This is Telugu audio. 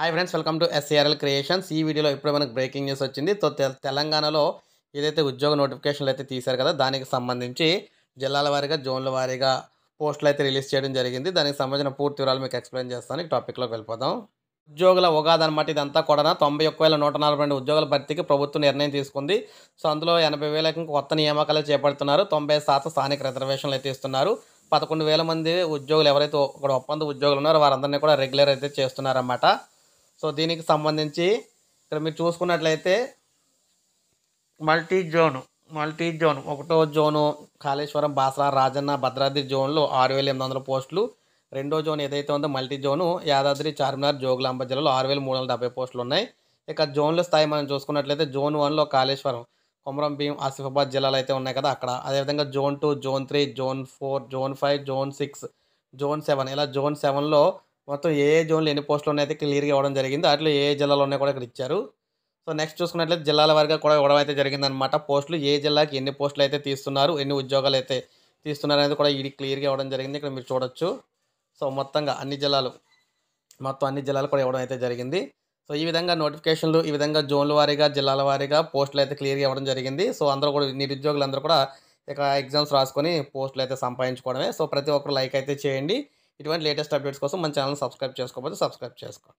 hi friends welcome to SARL creations ఈ వీడియోలో ఇప్పుడు మనకు బ్రేకింగ్ న్యూస్ వచ్చింది తో తెలంగాణలో ఏదైతే ఉద్యోగ నోటిఫికేషన్లు అయితే తీశారు కదా దానికి సంబంధించి జిల్లాల వారీగా జోన్ల వారీగా పోస్టులు అయితే రిలీజ్ చేయడం జరిగింది దానికి సంబంధించిన పూర్తి వివరాలు మీకు ఎక్స్ప్లెయిన్ చేస్తాను టాపిక్లోకి వెళ్ళిపోదాం ఉద్యోగుల ఉగాది అనమాట ఇదంతా కూడా తొంభై ఒక్క వేల నూట నలభై రెండు ఉద్యోగుల భర్తీకి ప్రభుత్వం నిర్ణయం తీసుకుంది సో అందులో ఎనభై వేలకి కొత్త నియామకాలు చేపడుతున్నారు తొంభై శాతం స్థానిక రిజర్వేషన్లు అయితే ఇస్తున్నారు పదకొండు వేల మంది ఉద్యోగులు ఎవరైతే ఒక ఒప్పంద ఉద్యోగులు ఉన్నారో వారందరినీ కూడా రెగ్యులర్ అయితే చేస్తున్నారన్నమాట సో దీనికి సంబంధించి ఇక్కడ మీరు చూసుకున్నట్లయితే మల్టీ జోన్ మల్టీ జోన్ ఒకటో జోను కాళేశ్వరం బాసరా రాజన్న భద్రాద్రి జోన్లో ఆరు వేల ఎనిమిది వందల పోస్టులు రెండో జోన్ ఏదైతే ఉందో మల్టీ జోను యాదాద్రి చార్మినార్ జోగులాంబ జిల్లాలో ఆరు వేల మూడు వందల డెబ్బై పోస్టులు ఉన్నాయి ఇక జోన్ల స్థాయి మనం చూసుకున్నట్లయితే జోన్ వన్లో కాళేశ్వరం కొమరం భీం ఆసిఫాబాద్ జిల్లాలు అయితే ఉన్నాయి కదా అక్కడ అదేవిధంగా zone two zone three zone four zone five zone six zone seven ఇలా జోన్ సెవెన్లో మొత్తం ఏ ఏ జోన్లు ఎన్ని పోస్టులు ఉన్నాయి అయితే క్లియర్గా ఇవ్వడం జరిగింది వాటిలో ఏ జిల్లాలో ఉన్నాయి కూడా ఇక్కడ ఇచ్చారు సో నెక్స్ట్ చూసుకున్నట్లయితే జిల్లాల వారిగా కూడా ఇవ్వడం అయితే జరిగిందనమాట పోస్టులు ఏ జిల్లాకి ఎన్ని పోస్టులు అయితే తీస్తున్నారు ఎన్ని ఉద్యోగాలు అయితే తీస్తున్నారు అనేది కూడా ఇది క్లియర్గా ఇవ్వడం జరిగింది ఇక్కడ మీరు చూడొచ్చు సో మొత్తంగా అన్ని జిల్లాలు మొత్తం అన్ని జిల్లాలు కూడా ఇవ్వడం అయితే జరిగింది సో ఈ విధంగా నోటిఫికేషన్లు ఈ విధంగా జోన్ల వారీగా జిల్లాల వారీగా పోస్టులు అయితే క్లియర్గా ఇవ్వడం జరిగింది సో అందరూ కూడా నిరుద్యోగులు అందరూ కూడా ఇక ఎగ్జామ్స్ రాసుకొని పోస్టులు అయితే సంపాదించుకోవడమే సో ప్రతి ఒక్కరు లైక్ అయితే చేయండి ఇటువంటి లేటెస్ట్ అప్డేట్స్ కోసం మన ఛానల్ సబ్స్క్రైబ్ చేసుకోకపోతే సబ్స్క్రైబ్ చేసుకోండి